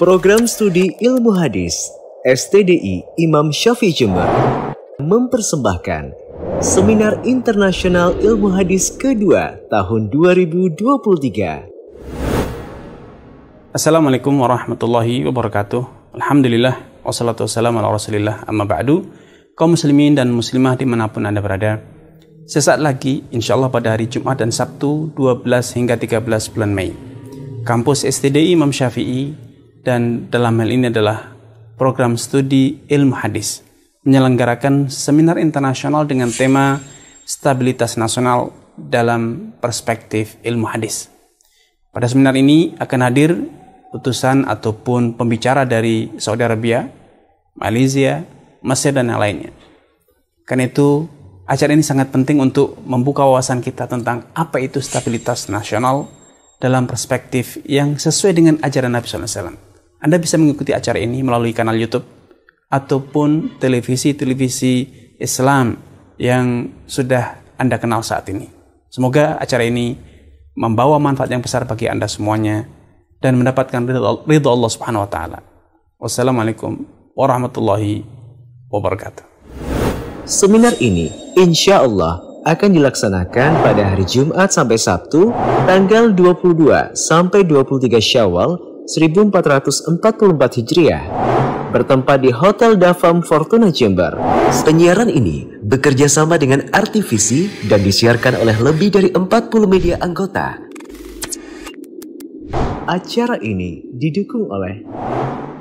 Program Studi Ilmu Hadis STDI Imam Syafi'i Jember mempersembahkan Seminar Internasional Ilmu Hadis kedua tahun 2023. Assalamualaikum warahmatullahi wabarakatuh. Alhamdulillah wassalatu wassalamu ala rasulillah amma ba'du. Kaum muslimin dan muslimah dimanapun Anda berada, Sesaat lagi, insya Allah pada hari Jumat dan Sabtu 12 hingga 13 bulan Mei. Kampus STDI Imam Syafi'i dan dalam hal ini adalah program studi ilmu hadis menyelenggarakan seminar internasional dengan tema stabilitas nasional dalam perspektif ilmu hadis. Pada seminar ini akan hadir utusan ataupun pembicara dari Saudi Arabia, Malaysia, Mesir dan yang lainnya. Karena itu acara ini sangat penting untuk membuka wawasan kita tentang apa itu stabilitas nasional dalam perspektif yang sesuai dengan ajaran Nabi SAW. Anda bisa mengikuti acara ini melalui kanal YouTube ataupun televisi-televisi Islam yang sudah Anda kenal saat ini. Semoga acara ini membawa manfaat yang besar bagi Anda semuanya dan mendapatkan ridho Allah Subhanahu wa taala. Wassalamualaikum warahmatullahi wabarakatuh. Seminar ini insya Allah akan dilaksanakan pada hari Jumat sampai Sabtu tanggal 22 sampai 23 Syawal 1444 Hijriah bertempat di Hotel Davam Fortuna Chamber. Penyiaran ini bekerja sama dengan Artivisi dan disiarkan oleh lebih dari 40 media anggota. Acara ini didukung oleh